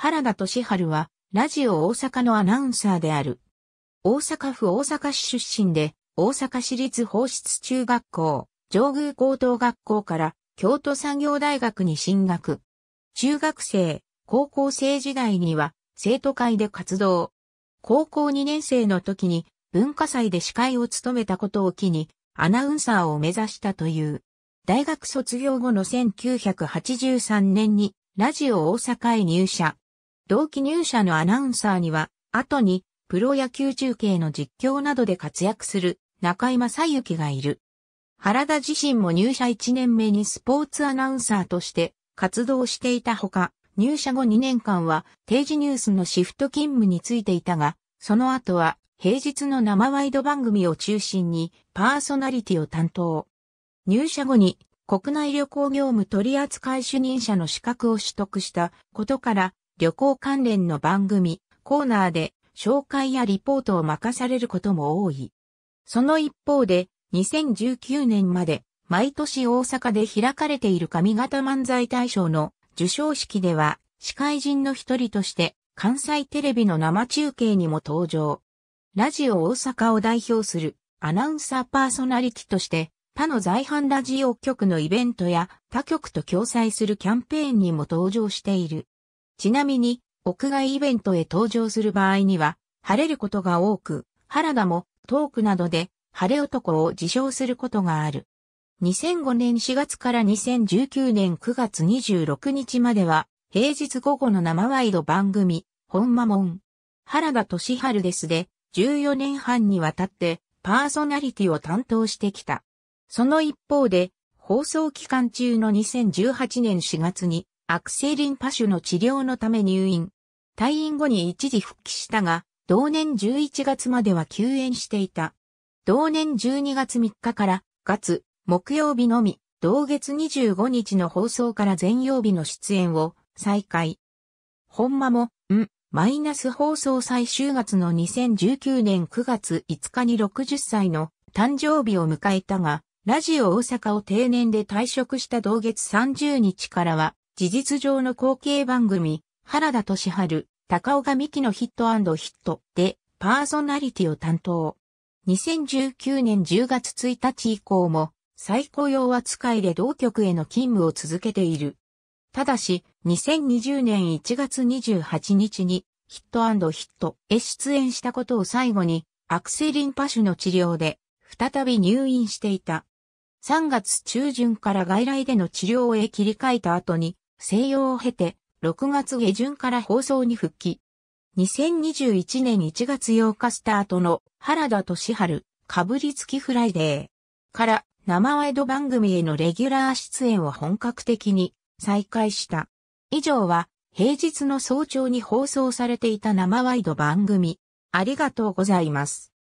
原田俊春は、ラジオ大阪のアナウンサーである。大阪府大阪市出身で、大阪市立法室中学校、上宮高等学校から京都産業大学に進学。中学生、高校生時代には生徒会で活動。高校2年生の時に文化祭で司会を務めたことを機にアナウンサーを目指したという。大学卒業後の1983年にラジオ大阪へ入社。同期入社のアナウンサーには、後に、プロ野球中継の実況などで活躍する中井正幸がいる。原田自身も入社1年目にスポーツアナウンサーとして活動していたほか、入社後2年間は定時ニュースのシフト勤務についていたが、その後は平日の生ワイド番組を中心にパーソナリティを担当。入社後に国内旅行業務取扱主任者の資格を取得したことから旅行関連の番組、コーナーで紹介やリポートを任されることも多い。その一方で、2019年まで毎年大阪で開かれている上方漫才大賞の受賞式では、司会人の一人として関西テレビの生中継にも登場。ラジオ大阪を代表するアナウンサーパーソナリティとして、他の在阪ラジオ局のイベントや他局と共催するキャンペーンにも登場している。ちなみに、屋外イベントへ登場する場合には、晴れることが多く、原田もトークなどで晴れ男を自称することがある。2005年4月から2019年9月26日までは、平日午後の生ワイド番組、本間ん。原田俊春ですで、14年半にわたってパーソナリティを担当してきた。その一方で、放送期間中の2018年4月に、悪性リンパ腫の治療のため入院。退院後に一時復帰したが、同年11月までは休園していた。同年12月3日から月、木曜日のみ、同月25日の放送から全曜日の出演を再開。本間も、ん、マイナス放送最終月の2019年9月5日に60歳の誕生日を迎えたが、ラジオ大阪を定年で退職した同月30日からは、事実上の後継番組、原田敏春、高尾が三木のヒットヒットでパーソナリティを担当。2019年10月1日以降も再雇用扱いで同局への勤務を続けている。ただし、2020年1月28日にヒットヒットへ出演したことを最後に悪性リンパ腫の治療で再び入院していた。3月中旬から外来での治療へ切り替えた後に静養を経て、6月下旬から放送に復帰。2021年1月8日スタートの原田敏春、かぶりつきフライデーから生ワイド番組へのレギュラー出演を本格的に再開した。以上は平日の早朝に放送されていた生ワイド番組。ありがとうございます。